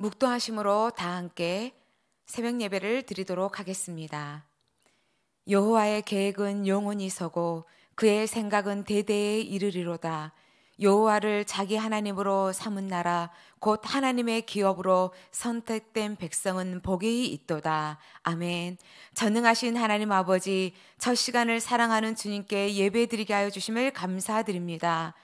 묵도하심으로 다 함께 새벽 예배를 드리도록 하겠습니다. 여호와의 계획은 영원히 서고 그의 생각은 대대에 이르리로다. 여호와를 자기 하나님으로 삼은 나라 곧 하나님의 기업으로 선택된 백성은 복이 있도다. 아멘. 전능하신 하나님 아버지 첫 시간을 사랑하는 주님께 예배드리게 하여 주심을 감사드립니다.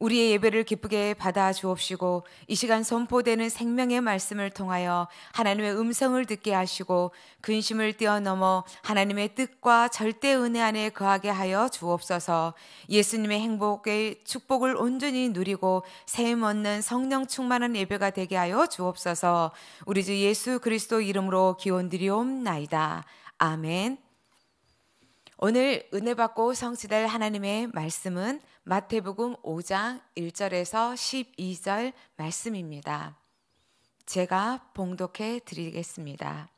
우리의 예배를 기쁘게 받아 주옵시고 이 시간 선포되는 생명의 말씀을 통하여 하나님의 음성을 듣게 하시고 근심을 뛰어넘어 하나님의 뜻과 절대 은혜 안에 거하게 하여 주옵소서 예수님의 행복의 축복을 온전히 누리고 세임 얻는 성령 충만한 예배가 되게 하여 주옵소서 우리 주 예수 그리스도 이름으로 기원 드리옵나이다 아멘 오늘 은혜 받고 성취될 하나님의 말씀은 마태복음 5장 1절에서 12절 말씀입니다. 제가 봉독해 드리겠습니다.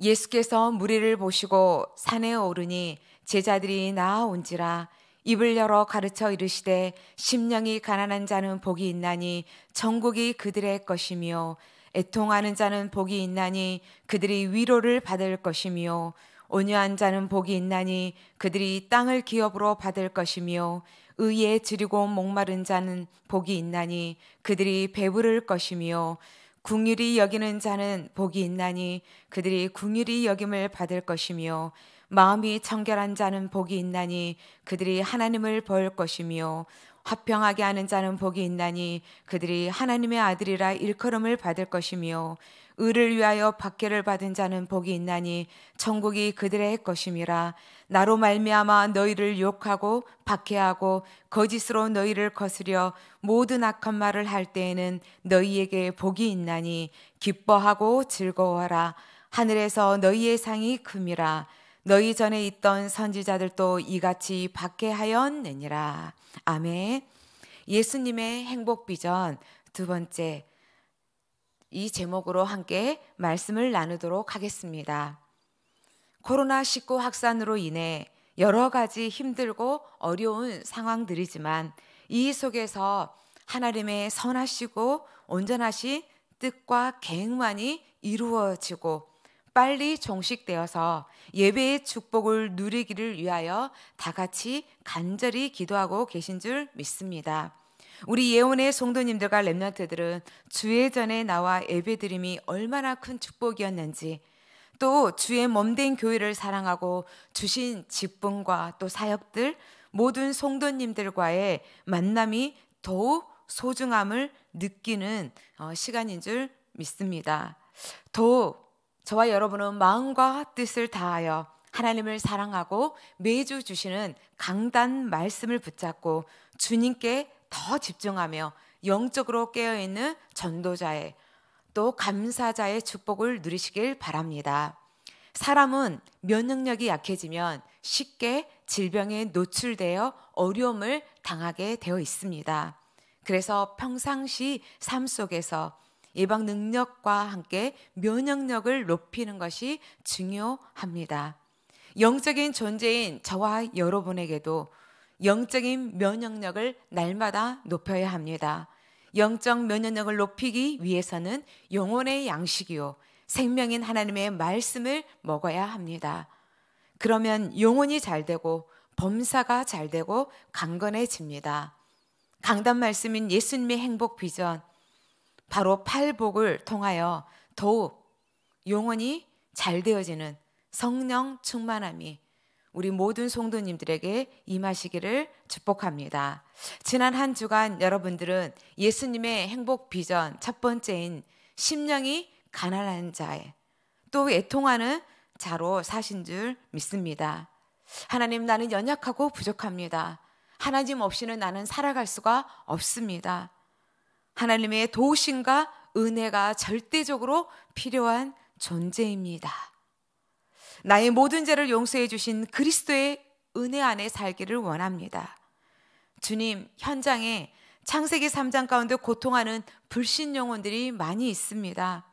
예수께서 무리를 보시고 산에 오르니 제자들이 나아온지라 입을 열어 가르쳐 이르시되 심령이 가난한 자는 복이 있나니 천국이 그들의 것이며 애통하는 자는 복이 있나니 그들이 위로를 받을 것이며 온유한 자는 복이 있나니 그들이 땅을 기업으로 받을 것이며 의에 지리고 목마른 자는 복이 있나니 그들이 배부를 것이며 궁휼이 여기는 자는 복이 있나니 그들이 궁휼이 여김을 받을 것이며 마음이 청결한 자는 복이 있나니 그들이 하나님을 볼 것이며 화평하게 하는 자는 복이 있나니 그들이 하나님의 아들이라 일컬음을 받을 것이며 의를 위하여 박해를 받은 자는 복이 있나니 천국이 그들의 것임이라 나로 말미암아 너희를 욕하고 박해하고 거짓으로 너희를 거스려 모든 악한 말을 할 때에는 너희에게 복이 있나니 기뻐하고 즐거워하라 하늘에서 너희의 상이 큼이라 너희 전에 있던 선지자들도 이같이 박해하였느니라 아멘 예수님의 행복 비전 두 번째 이 제목으로 함께 말씀을 나누도록 하겠습니다. 코로나19 확산으로 인해 여러 가지 힘들고 어려운 상황들이지만 이 속에서 하나님의 선하시고 온전하신 뜻과 계획만이 이루어지고 빨리 종식되어서 예배의 축복을 누리기를 위하여 다 같이 간절히 기도하고 계신 줄 믿습니다. 우리 예원의 성도님들과 렘런트들은 주의 전에 나와 예배드림이 얼마나 큰 축복이었는지 또 주의 몸된 교회를 사랑하고 주신 직분과 또 사역들 모든 성도님들과의 만남이 더욱 소중함을 느끼는 어, 시간인 줄 믿습니다. 더욱 저와 여러분은 마음과 뜻을 다하여 하나님을 사랑하고 매주 주시는 강단 말씀을 붙잡고 주님께 더 집중하며 영적으로 깨어있는 전도자의 또 감사자의 축복을 누리시길 바랍니다. 사람은 면역력이 약해지면 쉽게 질병에 노출되어 어려움을 당하게 되어 있습니다. 그래서 평상시 삶 속에서 예방 능력과 함께 면역력을 높이는 것이 중요합니다. 영적인 존재인 저와 여러분에게도 영적인 면역력을 날마다 높여야 합니다. 영적 면역력을 높이기 위해서는 영혼의 양식이요. 생명인 하나님의 말씀을 먹어야 합니다. 그러면 영혼이 잘 되고 범사가 잘 되고 강건해집니다. 강단 말씀인 예수님의 행복 비전, 바로 팔복을 통하여 더욱 영혼이 잘 되어지는 성령 충만함이 우리 모든 성도님들에게 임하시기를 축복합니다. 지난 한 주간 여러분들은 예수님의 행복 비전 첫 번째인 심령이 가난한 자에 또 애통하는 자로 사신 줄 믿습니다. 하나님 나는 연약하고 부족합니다. 하나님 없이는 나는 살아갈 수가 없습니다. 하나님의 도우심과 은혜가 절대적으로 필요한 존재입니다. 나의 모든 죄를 용서해 주신 그리스도의 은혜 안에 살기를 원합니다. 주님, 현장에 창세기 3장 가운데 고통하는 불신 영혼들이 많이 있습니다.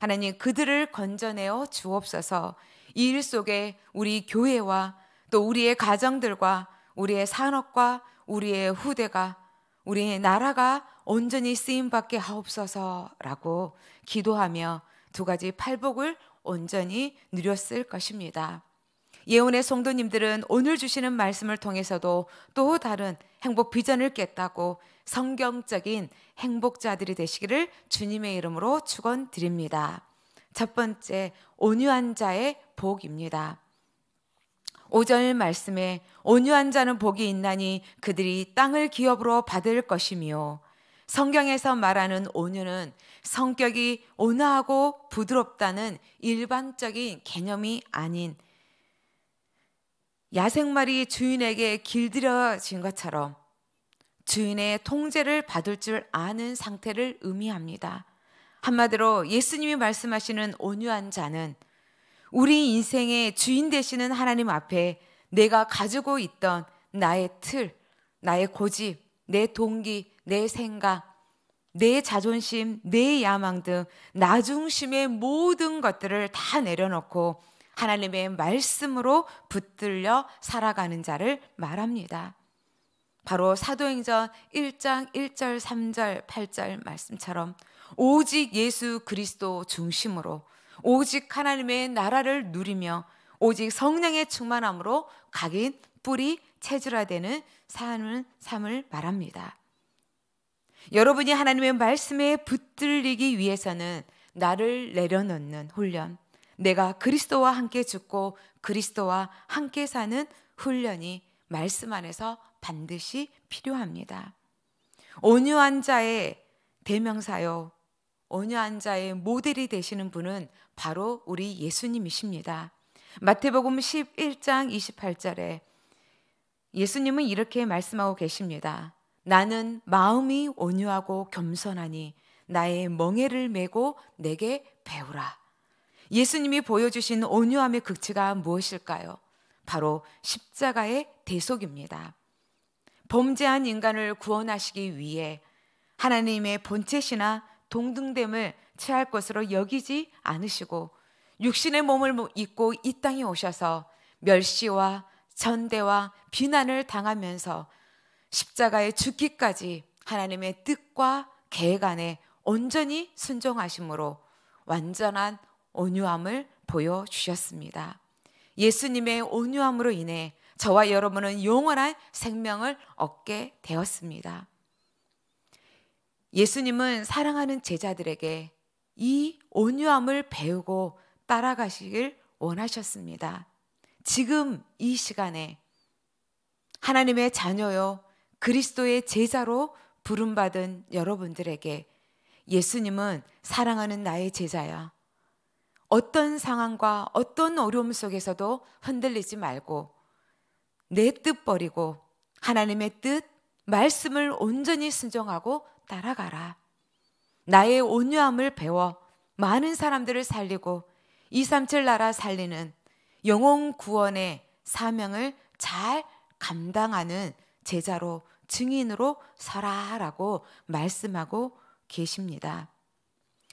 하나님, 그들을 건져내어 주옵소서 이 일 속에 우리 교회와 또 우리의 가정들과 우리의 산업과 우리의 후대가 우리의 나라가 온전히 쓰임 받게 하옵소서라고 기도하며 두 가지 팔복을 온전히 누렸을 것입니다. 예언의 성도님들은 오늘 주시는 말씀을 통해서도 또 다른 행복 비전을 깼다고 성경적인 행복자들이 되시기를 주님의 이름으로 축원드립니다. 첫 번째 온유한 자의 복입니다. 5절 말씀에 온유한 자는 복이 있나니 그들이 땅을 기업으로 받을 것이며 성경에서 말하는 온유는 성격이 온화하고 부드럽다는 일반적인 개념이 아닌 야생말이 주인에게 길들여진 것처럼 주인의 통제를 받을 줄 아는 상태를 의미합니다. 한마디로 예수님이 말씀하시는 온유한 자는 우리 인생의 주인 되시는 하나님 앞에 내가 가지고 있던 나의 틀, 나의 고집, 내 동기, 내 생각, 내 자존심, 내 야망 등 나중심의 모든 것들을 다 내려놓고 하나님의 말씀으로 붙들려 살아가는 자를 말합니다. 바로 사도행전 1장 1절 3절 8절 말씀처럼 오직 예수 그리스도 중심으로 오직 하나님의 나라를 누리며 오직 성령의 충만함으로 각인 뿌리 체질화되는 삶을, 삶을 말합니다. 여러분이 하나님의 말씀에 붙들리기 위해서는 나를 내려놓는 훈련, 내가 그리스도와 함께 죽고 그리스도와 함께 사는 훈련이 말씀 안에서 반드시 필요합니다. 온유한 자의 대명사요. 온유한 자의 모델이 되시는 분은 바로 우리 예수님이십니다. 마태복음 11장 28절에 예수님은 이렇게 말씀하고 계십니다. 나는 마음이 온유하고 겸손하니 나의 멍에를 메고 내게 배우라. 예수님이 보여주신 온유함의 극치가 무엇일까요? 바로 십자가의 대속입니다. 범죄한 인간을 구원하시기 위해 하나님의 본체시나 동등됨을 취할 것으로 여기지 않으시고 육신의 몸을 입고 이 땅에 오셔서 멸시와 전대와 비난을 당하면서 십자가에 죽기까지 하나님의 뜻과 계획 안에 온전히 순종하심으로 완전한 온유함을 보여주셨습니다. 예수님의 온유함으로 인해 저와 여러분은 영원한 생명을 얻게 되었습니다. 예수님은 사랑하는 제자들에게 이 온유함을 배우고 따라가시길 원하셨습니다. 지금 이 시간에 하나님의 자녀요 그리스도의 제자로 부름받은 여러분들에게 예수님은 사랑하는 나의 제자야. 어떤 상황과 어떤 어려움 속에서도 흔들리지 말고 내 뜻 버리고 하나님의 뜻, 말씀을 온전히 순종하고 따라가라. 나의 온유함을 배워 많은 사람들을 살리고 237 나라 살리는 영혼 구원의 사명을 잘 감당하는 제자로 증인으로 서라라고 말씀하고 계십니다.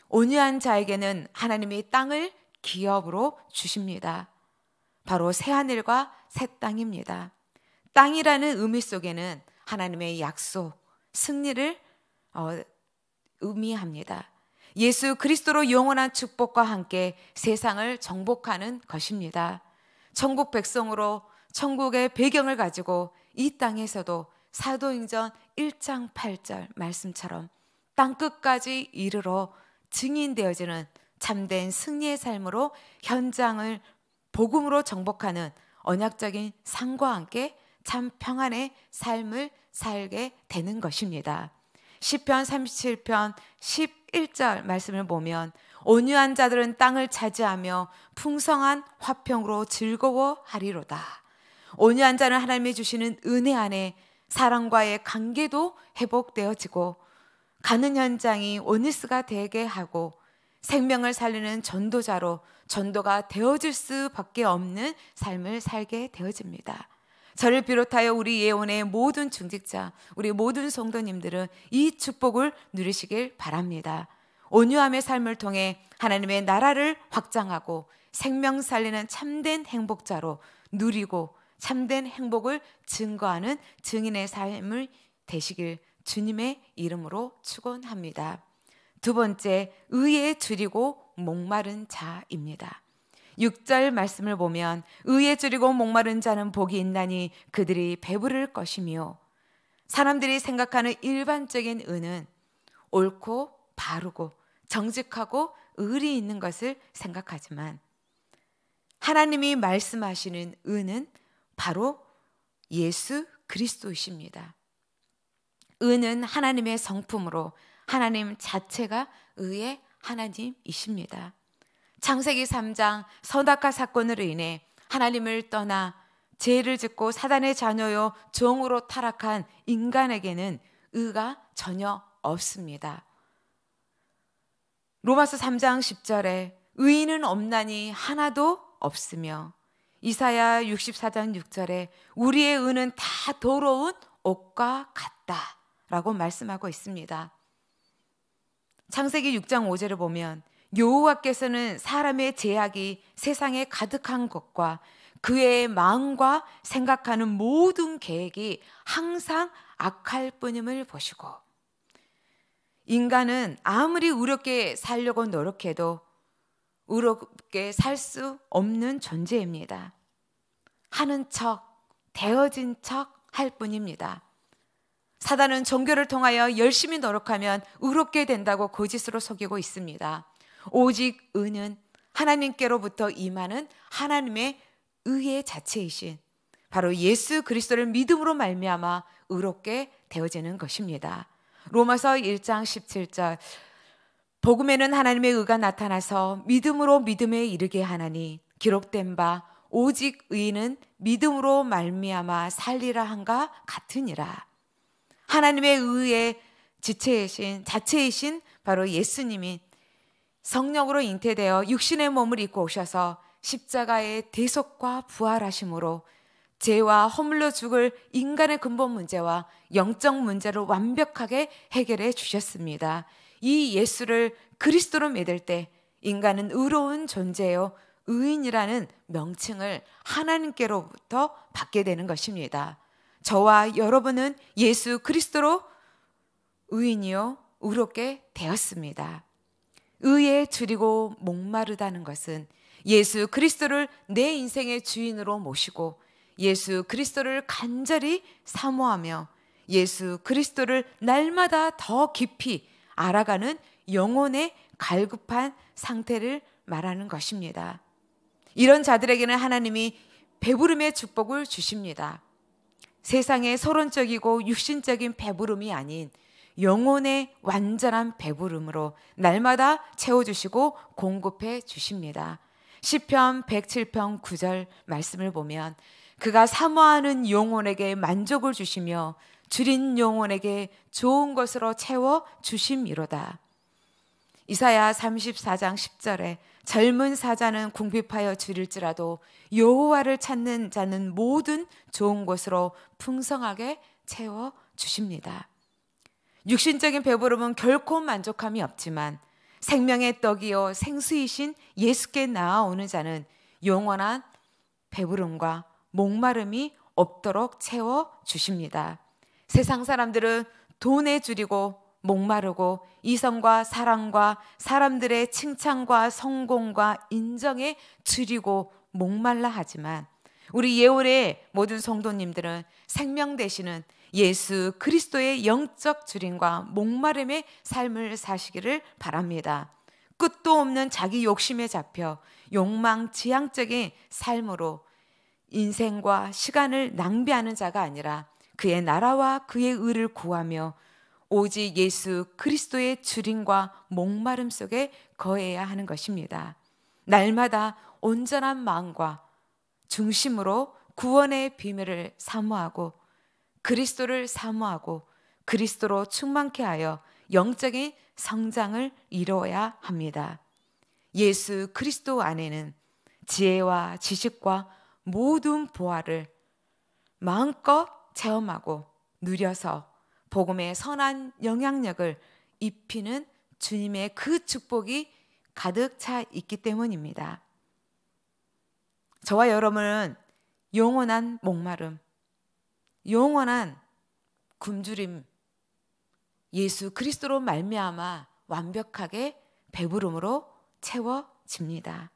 온유한 자에게는 하나님이 땅을 기업으로 주십니다. 바로 새하늘과 새 땅입니다. 땅이라는 의미 속에는 하나님의 약속, 승리를 어, 의미합니다. 예수 그리스도로 영원한 축복과 함께 세상을 정복하는 것입니다. 천국 백성으로 천국의 배경을 가지고 이 땅에서도 사도행전 1장 8절 말씀처럼 땅 끝까지 이르러 증인되어지는 참된 승리의 삶으로 현장을 복음으로 정복하는 언약적인 삶과 함께 참 평안의 삶을 살게 되는 것입니다. 1 0편 37편 11절 말씀을 보면 온유한 자들은 땅을 차지하며 풍성한 화평으로 즐거워하리로다. 온유한 자는 하나님이 주시는 은혜 안에 사랑과의 관계도 회복되어지고 가는 현장이 오니스가 되게 하고 생명을 살리는 전도자로 전도가 되어질 수밖에 없는 삶을 살게 되어집니다. 저를 비롯하여 우리 예원의 모든 중직자, 우리 모든 성도님들은 이 축복을 누리시길 바랍니다. 온유함의 삶을 통해 하나님의 나라를 확장하고 생명 살리는 참된 행복자로 누리고 참된 행복을 증거하는 증인의 삶을 되시길 주님의 이름으로 축원합니다. 두 번째, 의에 줄이고 목마른 자입니다. 6절 말씀을 보면 의에 줄이고 목마른 자는 복이 있나니 그들이 배부를 것이며 사람들이 생각하는 일반적인 의는 옳고 바르고 정직하고 의리 있는 것을 생각하지만 하나님이 말씀하시는 은은 바로 예수 그리스도이십니다. 의는 하나님의 성품으로 하나님 자체가 의의 하나님이십니다. 창세기 3장 선악과 사건으로 인해 하나님을 떠나 죄를 짓고 사단의 자녀요 종으로 타락한 인간에게는 의가 전혀 없습니다. 로마서 3장 10절에 의인은 없나니 하나도 없으며 이사야 64장 6절에 우리의 의는 다 더러운 옷과 같다라고 말씀하고 있습니다. 창세기 6장 5절을 보면 여호와께서는 사람의 죄악이 세상에 가득한 것과 그의 마음과 생각하는 모든 계획이 항상 악할 뿐임을 보시고 인간은 아무리 의롭게 살려고 노력해도 의롭게 살 수 없는 존재입니다. 하는 척, 되어진 척 할 뿐입니다. 사단은 종교를 통하여 열심히 노력하면 의롭게 된다고 거짓으로 속이고 있습니다. 오직 의는 하나님께로부터 임하는 하나님의 의의 자체이신 바로 예수 그리스도를 믿음으로 말미암아 의롭게 되어지는 것입니다. 로마서 1장 17절 복음에는 하나님의 의가 나타나서 믿음으로 믿음에 이르게 하나니 기록된 바 오직 의인은 믿음으로 말미암아 살리라 한가 같으니라. 하나님의 의의 지체이신 자체이신 바로 예수님이 성령으로 잉태되어 육신의 몸을 입고 오셔서 십자가의 대속과 부활하심으로 죄와 허물로 죽을 인간의 근본 문제와 영적 문제로 완벽하게 해결해 주셨습니다. 이 예수를 그리스도로 믿을 때 인간은 의로운 존재요 의인이라는 명칭을 하나님께로부터 받게 되는 것입니다. 저와 여러분은 예수 그리스도로 의인이요 의롭게 되었습니다. 의에 줄이고 목마르다는 것은 예수 그리스도를 내 인생의 주인으로 모시고 예수 그리스도를 간절히 사모하며 예수 그리스도를 날마다 더 깊이 알아가는 영혼의 갈급한 상태를 말하는 것입니다. 이런 자들에게는 하나님이 배부름의 축복을 주십니다. 세상의 서론적이고 육신적인 배부름이 아닌 영혼의 완전한 배부름으로 날마다 채워주시고 공급해 주십니다. 시편 107편 9절 말씀을 보면 그가 사모하는 영혼에게 만족을 주시며 줄인 영혼에게 좋은 것으로 채워 주심이로다. 이사야 34장 10절에 젊은 사자는 궁핍하여 줄일지라도 여호와를 찾는 자는 모든 좋은 것으로 풍성하게 채워 주십니다. 육신적인 배부름은 결코 만족함이 없지만 생명의 떡이요 생수이신 예수께 나아오는 자는 영원한 배부름과 목마름이 없도록 채워 주십니다. 세상 사람들은 돈에 줄이고 목마르고 이성과 사랑과 사람들의 칭찬과 성공과 인정에 줄이고 목말라 하지만 우리 예월의 모든 성도님들은 생명 되시는 예수 그리스도의 영적 주림과 목마름의 삶을 사시기를 바랍니다. 끝도 없는 자기 욕심에 잡혀 욕망 지향적인 삶으로 인생과 시간을 낭비하는 자가 아니라 그의 나라와 그의 의를 구하며 오직 예수 그리스도의 주림과 목마름 속에 거해야 하는 것입니다. 날마다 온전한 마음과 중심으로 구원의 비밀을 사모하고 그리스도를 사모하고 그리스도로 충만케 하여 영적인 성장을 이루어야 합니다. 예수 그리스도 안에는 지혜와 지식과 모든 보화를 마음껏 체험하고 누려서 복음의 선한 영향력을 입히는 주님의 그 축복이 가득 차 있기 때문입니다. 저와 여러분은 영원한 목마름, 영원한 굶주림 예수 그리스도로 말미암아 완벽하게 배부름으로 채워집니다.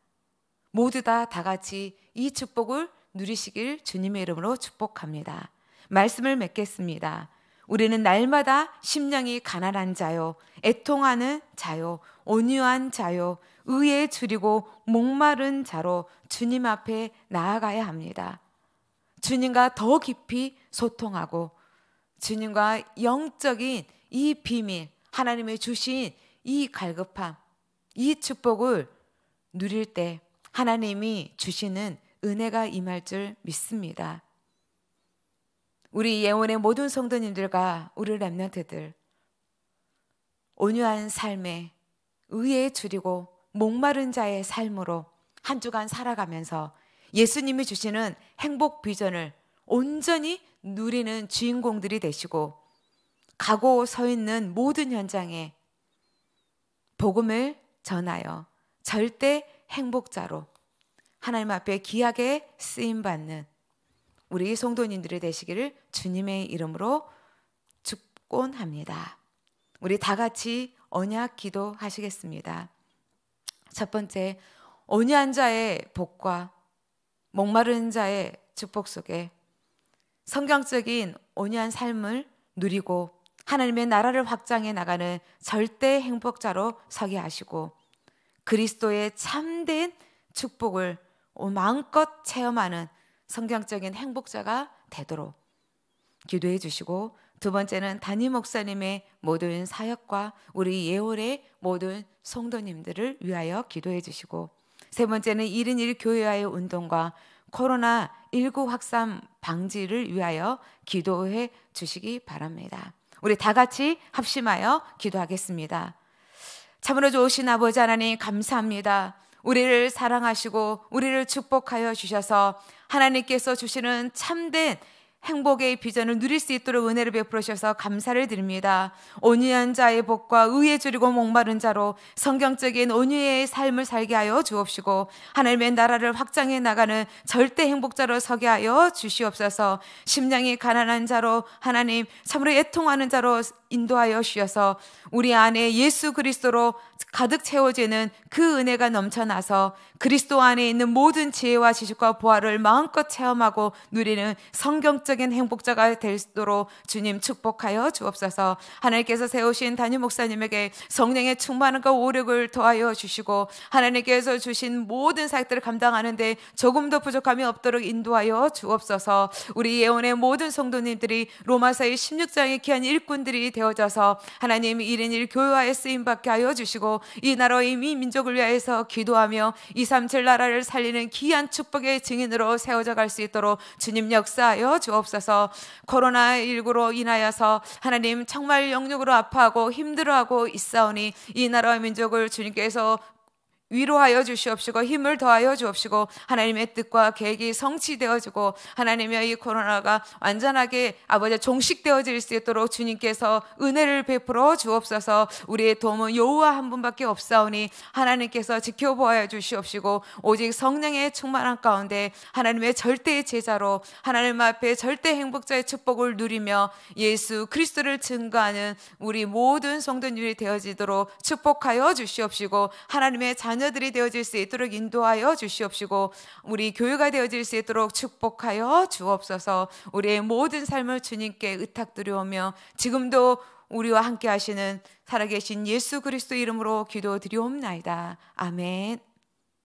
모두 다 다 같이 이 축복을 누리시길 주님의 이름으로 축복합니다. 말씀을 맺겠습니다. 우리는 날마다 심령이 가난한 자요, 애통하는 자요, 온유한 자요, 의에 줄이고 목마른 자로 주님 앞에 나아가야 합니다. 주님과 더 깊이 소통하고 주님과 영적인 이 비밀, 하나님의 주신 이 갈급함, 이 축복을 누릴 때 하나님이 주시는 은혜가 임할 줄 믿습니다. 우리 예원의 모든 성도님들과 우리 랩런트들 온유한 삶에 의에 줄이고 목마른 자의 삶으로 한 주간 살아가면서 예수님이 주시는 행복 비전을 온전히 누리는 주인공들이 되시고 가고 서 있는 모든 현장에 복음을 전하여 절대 행복자로 하나님 앞에 귀하게 쓰임 받는 우리 성도님들이 되시기를 주님의 이름으로 축원합니다. 우리 다 같이 언약 기도하시겠습니다. 첫 번째 언약자의 복과 목마른 자의 축복 속에 성경적인 온유한 삶을 누리고 하나님의 나라를 확장해 나가는 절대 행복자로 서게 하시고 그리스도의 참된 축복을 마음껏 체험하는 성경적인 행복자가 되도록 기도해 주시고 두 번째는 담임 목사님의 모든 사역과 우리 예월의 모든 성도님들을 위하여 기도해 주시고 세 번째는 1인 1 교회와의 운동과 코로나 19 확산 방지를 위하여 기도해 주시기 바랍니다. 우리 다 같이 합심하여 기도하겠습니다. 참으로 좋으신 아버지 하나님 감사합니다. 우리를 사랑하시고 우리를 축복하여 주셔서 하나님께서 주시는 참된 행복의 비전을 누릴 수 있도록 은혜를 베풀으셔서 감사를 드립니다. 온유한 자의 복과 의에 줄이고 목마른 자로 성경적인 온유의 삶을 살게 하여 주옵시고 하늘의 나라를 확장해 나가는 절대 행복자로 서게 하여 주시옵소서. 심령이 가난한 자로 하나님 참으로 애통하는 자로 인도하여 주셔서 우리 안에 예수 그리스도로 가득 채워지는 그 은혜가 넘쳐나서 그리스도 안에 있는 모든 지혜와 지식과 보화를 마음껏 체험하고 누리는 성경적인 행복자가 될수도록 주님 축복하여 주옵소서 하나님께서 세우신 담임 목사님에게 성령의 충만함과 오력을 더하여 주시고 하나님께서 주신 모든 사역들을 감당하는데 조금도 부족함이 없도록 인도하여 주옵소서 우리 예언의 모든 성도님들이 로마사의 16장의 귀한 일꾼들이 되어져서 하나님 일인 일 교회와의 쓰임 받게 하여 주시고 이 나라의 미 민족을 위하여서 기도하며 237 나라를 살리는 귀한 축복의 증인으로 세워져 갈 수 있도록 주님 역사하여 주옵소서. 코로나19로 인하여서 하나님 정말 영육으로 아파하고 힘들어하고 있사오니 이 나라의 민족을 주님께서 위로하여 주시옵시고 힘을 더하여 주옵시고 하나님의 뜻과 계획이 성취되어 주고 하나님의 이 코로나가 완전하게 아버지 종식되어질 수 있도록 주님께서 은혜를 베풀어 주옵소서 우리의 도움은 여호와 한 분밖에 없사오니 하나님께서 지켜보아 주시옵시고 오직 성령의 충만한 가운데 하나님의 절대의 제자로 하나님 앞에 절대 행복자의 축복을 누리며 예수 그리스도를 증거하는 우리 모든 성도님이 되어지도록 축복하여 주시옵시고 하나님의 자녀 자녀들이 되어질 수 있도록 인도하여 주시옵시고 우리 교회가 되어질 수 있도록 축복하여 주옵소서 우리의 모든 삶을 주님께 의탁드려오며 지금도 우리와 함께 하시는 살아계신 예수 그리스도 이름으로 기도드리옵나이다. 아멘.